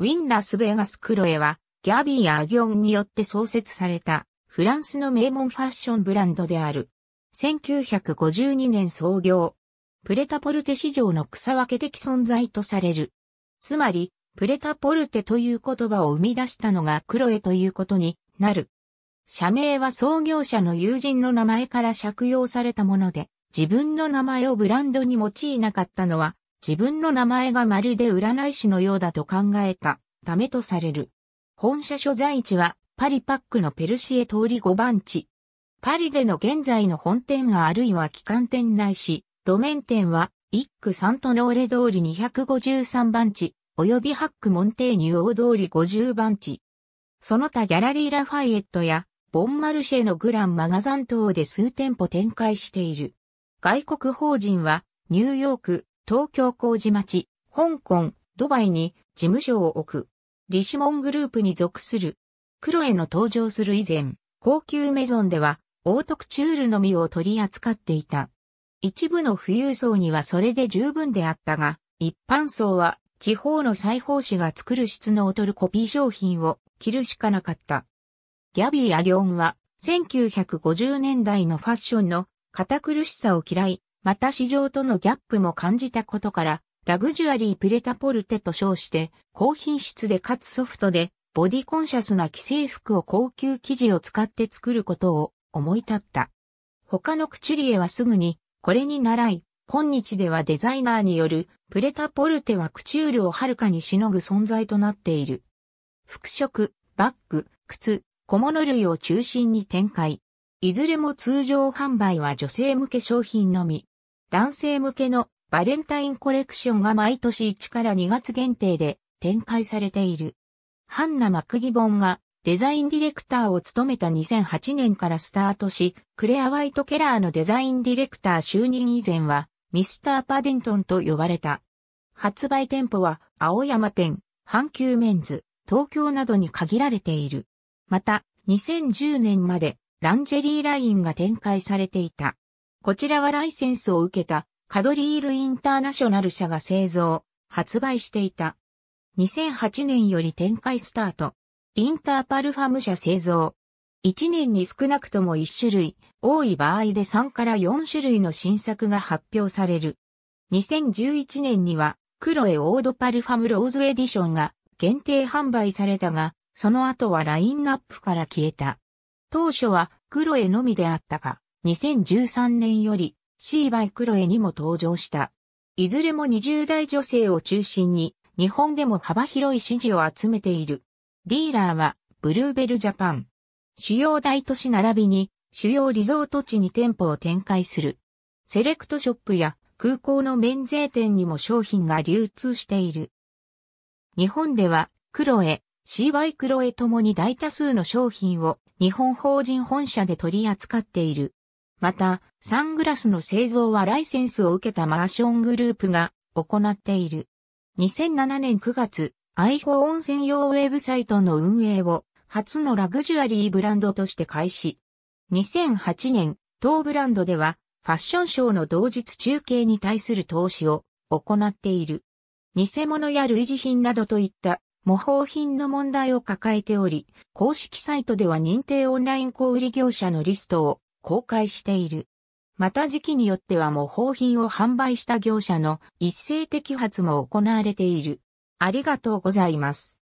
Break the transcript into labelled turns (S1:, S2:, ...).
S1: ウィン・ラスベガス・クロエは、ギャビー・アギョンによって創設された、フランスの名門ファッションブランドである。1952年創業。プレタポルテ市場の草分け的存在とされる。つまり、プレタポルテという言葉を生み出したのがクロエということになる。社名は創業者の友人の名前から借用されたもので、自分の名前をブランドに用いなかったのは自分の名前がまるで占い師のようだと考えたためとされる。本社所在地はパリパックのペルシエ通り5番地。パリでの現在の本店があるいは機関店内し、路面店は一区サントノーレ通り253番地、及びハックモンテーニュ大通り50番地。その他ギャラリーラファイエットや、ボンマルシェのグランマガザン等で数店舗展開している。外国法人は、ニューヨーク、東京麹町、香港、ドバイに事務所を置く。リシモングループに属する。クロエの登場する以前、高級メゾンでは、オートクチュールのみを取り扱っていた。一部の富裕層にはそれで十分であったが、一般層は地方の裁縫師が作る質の劣るコピー商品を着るしかなかった。ギャビー・アギョンは1950年代のファッションの堅苦しさを嫌い、また市場とのギャップも感じたことから、ラグジュアリープレタポルテと称して、高品質でかつソフトで、ボディコンシャスな既製服を高級生地を使って作ることを思い立った。他のクチュリエはすぐに、これに習い、今日ではデザイナーによるプレタポルテはクチュールをはるかにしのぐ存在となっている。服飾、バッグ、靴、小物類を中心に展開。いずれも通常販売は女性向け商品のみ。男性向けのバレンタインコレクションが毎年1から2月限定で展開されている。ハンナ・マクギボンがデザインディレクターを務めた2008年からスタートし、クレア・ワイト・ケラーのデザインディレクター就任以前はミスター・パデントンと呼ばれた。発売店舗は青山店、阪急メンズ、東京などに限られている。また、2010年までランジェリーラインが展開されていた。こちらはライセンスを受けたカドリールインターナショナル社が製造、発売していた。2008年より展開スタート。インターパルファム社製造。1年に少なくとも1種類、多い場合で3から4種類の新作が発表される。2011年には、クロエオードパルファムローズエディションが限定販売されたが、その後はラインナップから消えた。当初はクロエのみであったが、2013年より C バイクロエにも登場した。いずれも20代女性を中心に日本でも幅広い支持を集めている。ディーラーはブルーベルジャパン。主要大都市並びに主要リゾート地に店舗を展開する。セレクトショップや空港の免税店にも商品が流通している。日本ではクロエ、シーバイクロエともに大多数の商品を日本法人本社で取り扱っている。また、サングラスの製造はライセンスを受けたマーショングループが行っている。2007年9月、iPhone 専用ウェブサイトの運営を初のラグジュアリーブランドとして開始。2008年、当ブランドではファッションショーの同日中継に対する投資を行っている。偽物や類似品などといった模倣品の問題を抱えており、公式サイトでは認定オンライン小売業者のリストを公開している。また時期によっては模倣品を販売した業者の一斉摘発も行われている。ありがとうございます。